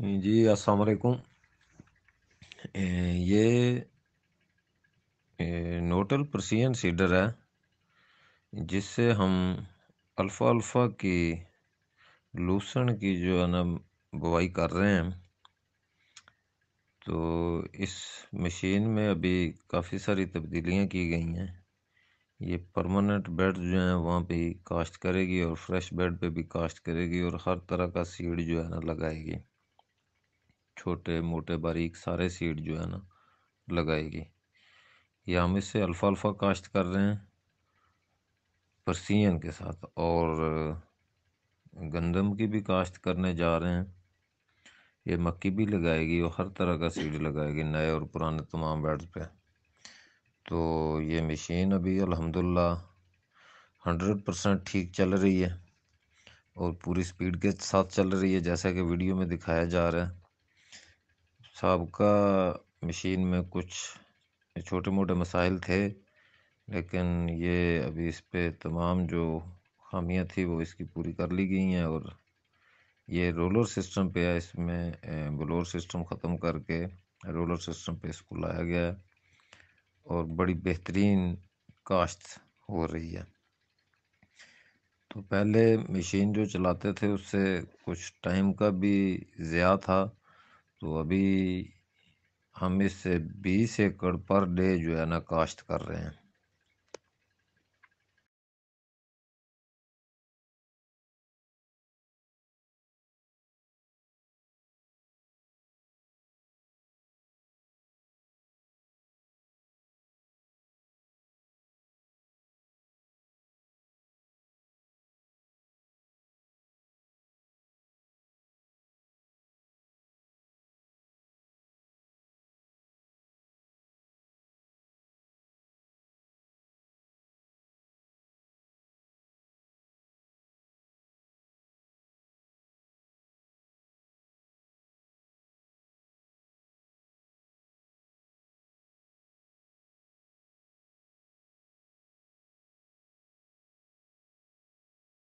जी अस्सलाम वालेकुम ये नोटल प्रसियन सीडर है जिससे हम अल्फ़ा अल्फ़ा की लूसन की जो है ना बुवाई कर रहे हैं तो इस मशीन में अभी काफ़ी सारी तब्दीलियाँ की गई हैं ये परमानेंट बेड जो हैं वहाँ पे काश्त करेगी और फ्रेश बेड पे भी काश्त करेगी और हर तरह का सीड जो है ना लगाएगी छोटे मोटे बारीक सारे सीड जो है ना लगाएगी या हम इससे अल्फा अल्फा काश्त कर रहे हैं परसियन के साथ और गंदम की भी काश्त करने जा रहे हैं ये मक्की भी लगाएगी और हर तरह का सीड लगाएगी नए और पुराने तमाम बेड पे तो ये मशीन अभी अल्हम्दुलिल्लाह हंड्रेड परसेंट ठीक चल रही है और पूरी स्पीड के साथ चल रही है जैसा कि वीडियो में दिखाया जा रहा है सबका मशीन में कुछ छोटे मोटे मसाइल थे लेकिन ये अभी इस पर तमाम जो खामियाँ थी वो इसकी पूरी कर ली गई हैं और ये रोलर सिस्टम पे है इसमें बलोर सिस्टम ख़त्म करके रोलर सिस्टम पे इसको लाया गया है और बड़ी बेहतरीन काश्त हो रही है तो पहले मशीन जो चलाते थे उससे कुछ टाइम का भी ज़्यादा था तो अभी हम इससे बीस एकड़ पर डे जो है ना काश्त कर रहे हैं